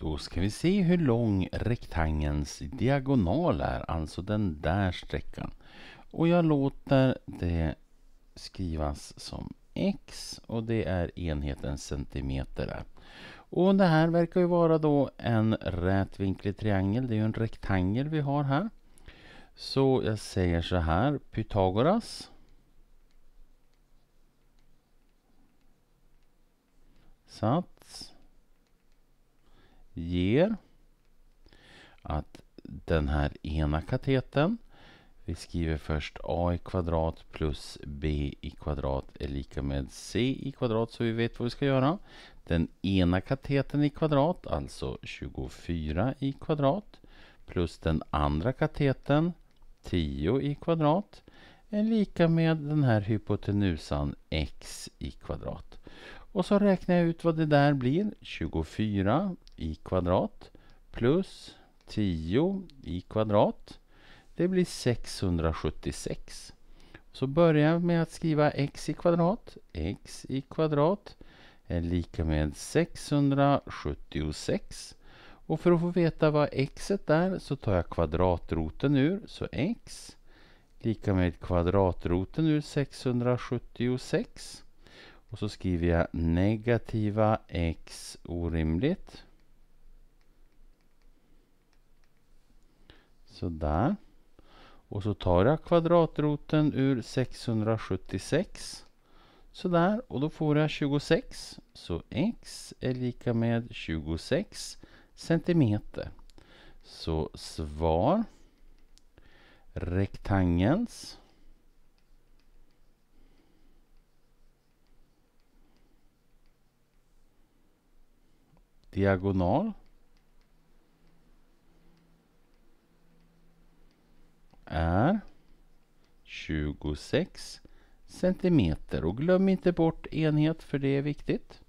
Då ska vi se hur lång rektangelns diagonal är, alltså den där sträckan. Och jag låter det skrivas som x och det är enheten centimeter där. Och det här verkar ju vara då en rätvinklig triangel, det är ju en rektangel vi har här. Så jag säger så här, Pythagoras sats ger att den här ena kateten... vi skriver först a i kvadrat plus b i kvadrat är lika med c i kvadrat så vi vet vad vi ska göra. Den ena kateten i kvadrat, alltså 24 i kvadrat, plus den andra kateten, 10 i kvadrat, är lika med den här hypotenusan x i kvadrat. Och så räknar jag ut vad det där blir. 24 i kvadrat plus 10 i kvadrat. Det blir 676. Så börjar jag med att skriva x i kvadrat. x i kvadrat är lika med 676. Och för att få veta vad x är så tar jag kvadratroten ur. Så x lika med kvadratroten ur 676. Och så skriver jag negativa x orimligt. Sådär. Och så tar jag kvadratroten ur 676. Sådär, och då får jag 26. Så x är lika med 26 centimeter. Så svar rektangelns diagonal. Är 26 centimeter och glöm inte bort enhet för det är viktigt.